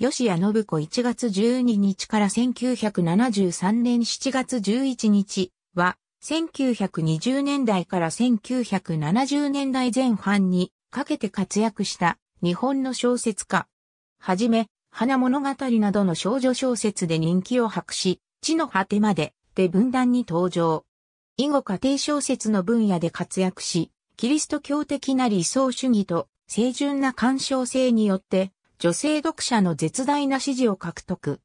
吉谷信子1月12日から1973年7月11日は、1920年代から1970年代前半にかけて活躍した日本の小説家。はじめ、花物語などの少女小説で人気を博し、地の果てまでで分断に登場。以後家庭小説の分野で活躍し、キリスト教的な理想主義と清純な干渉性によって女性読者の絶大な支持を獲得。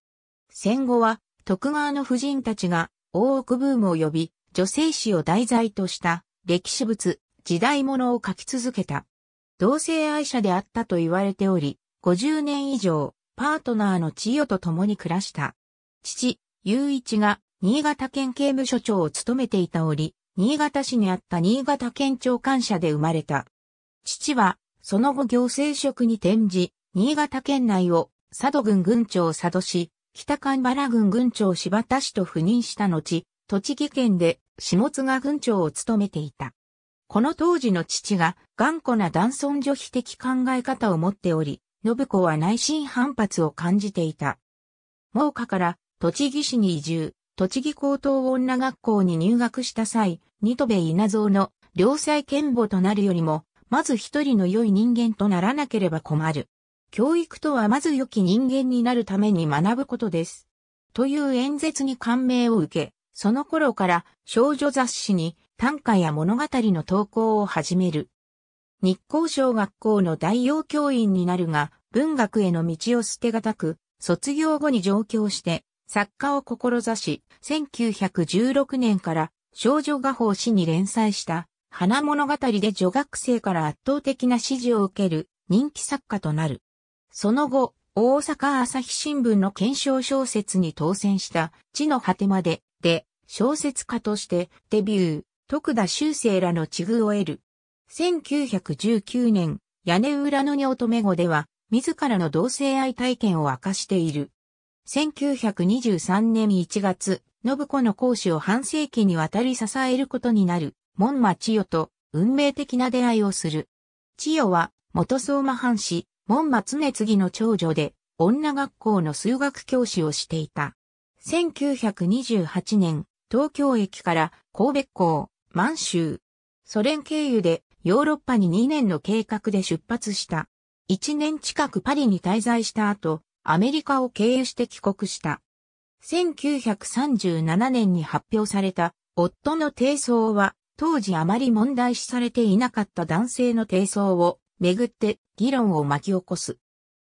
戦後は、徳川の婦人たちが大奥ブームを呼び、女性史を題材とした歴史物、時代物を書き続けた。同性愛者であったと言われており、50年以上、パートナーの千代と共に暮らした。父、雄一が、新潟県刑務所長を務めていたおり、新潟市にあった新潟県庁官舎で生まれた。父は、その後行政職に転じ、新潟県内を佐渡郡郡長佐渡市、北神原郡郡長柴田氏と赴任した後、栃木県で下津郡長を務めていた。この当時の父が頑固な男尊女卑的考え方を持っており、信子は内心反発を感じていた。猛火から栃木市に移住、栃木高等女学校に入学した際、ニトベ稲造の良妻賢母となるよりも、まず一人の良い人間とならなければ困る。教育とはまず良き人間になるために学ぶことです。という演説に感銘を受け、その頃から少女雑誌に短歌や物語の投稿を始める。日光小学校の代用教員になるが、文学への道を捨てがたく、卒業後に上京して、作家を志し、1916年から少女画報誌に連載した花物語で女学生から圧倒的な支持を受ける人気作家となる。その後、大阪朝日新聞の検証小説に当選した地の果てまでで小説家としてデビュー、徳田修正らの地遇を得る。1919年、屋根裏の尿乙女語では、自らの同性愛体験を明かしている。1923年1月、信子の講師を半世紀にわたり支えることになる、門間千代と運命的な出会いをする。千代は、元相馬藩士、門松根次の長女で、女学校の数学教師をしていた。1928年、東京駅から神戸港、満州、ソ連経由でヨーロッパに2年の計画で出発した。1年近くパリに滞在した後、アメリカを経由して帰国した。1937年に発表された夫の提訴は、当時あまり問題視されていなかった男性の提訴をめぐって議論を巻き起こす。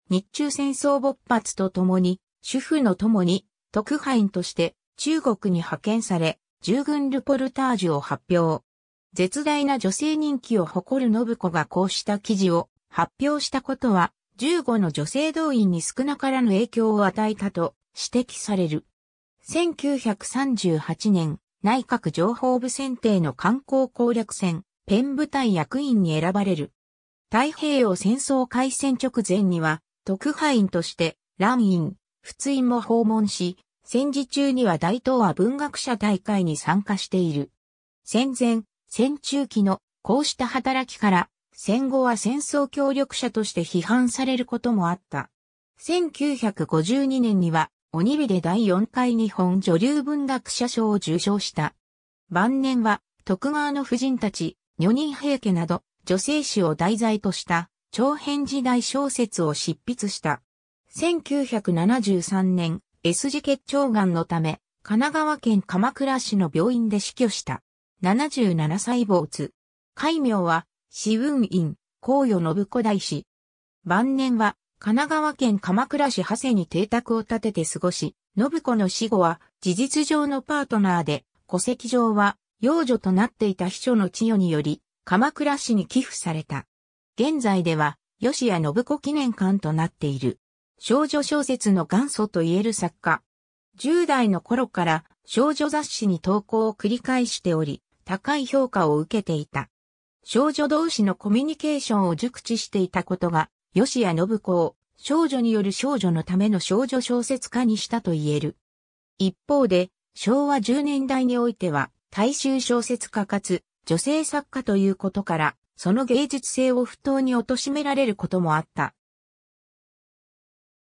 日中戦争勃発とともに、主婦の共に特派員として中国に派遣され、従軍ルポルタージュを発表。絶大な女性人気を誇る信子がこうした記事を発表したことは、15の女性動員に少なからぬ影響を与えたと指摘される。1938年、内閣情報部選定の観光攻略戦、ペン部隊役員に選ばれる。太平洋戦争開戦直前には、特派員として、蘭院、仏院も訪問し、戦時中には大東亜文学者大会に参加している。戦前、戦中期のこうした働きから、戦後は戦争協力者として批判されることもあった。1952年には、鬼火で第4回日本女流文学者賞を受賞した。晩年は、徳川の夫人たち、女人平家など、女性誌を題材とした長編時代小説を執筆した。1973年、S 字結腸癌のため、神奈川県鎌倉市の病院で死去した。77歳坊津。戒名は、紫雲院、高与信子大師。晩年は、神奈川県鎌倉市長谷に邸宅を建てて過ごし、信子の死後は、事実上のパートナーで、戸籍上は、養女となっていた秘書の千代により、鎌倉市に寄付された。現在では、吉谷信子記念館となっている。少女小説の元祖といえる作家。10代の頃から少女雑誌に投稿を繰り返しており、高い評価を受けていた。少女同士のコミュニケーションを熟知していたことが、吉谷信子を少女による少女のための少女小説家にしたといえる。一方で、昭和10年代においては、大衆小説家かつ女性作家ということから、その芸術性を不当に貶められることもあった。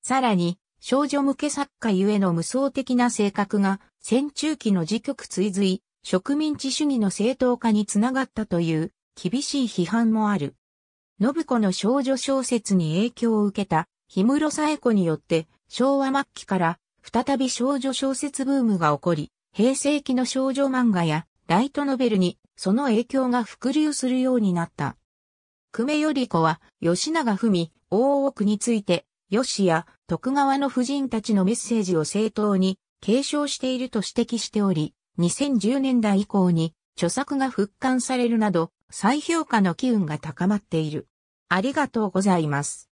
さらに、少女向け作家ゆえの無双的な性格が、戦中期の時局追随、植民地主義の正当化につながったという厳しい批判もある。信子の少女小説に影響を受けた、氷室恵子によって、昭和末期から、再び少女小説ブームが起こり、平成期の少女漫画や、ライトノベルに、その影響が伏流するようになった。久米頼子は、吉永文、大奥について、吉や徳川の夫人たちのメッセージを正当に継承していると指摘しており、2010年代以降に著作が復刊されるなど、再評価の機運が高まっている。ありがとうございます。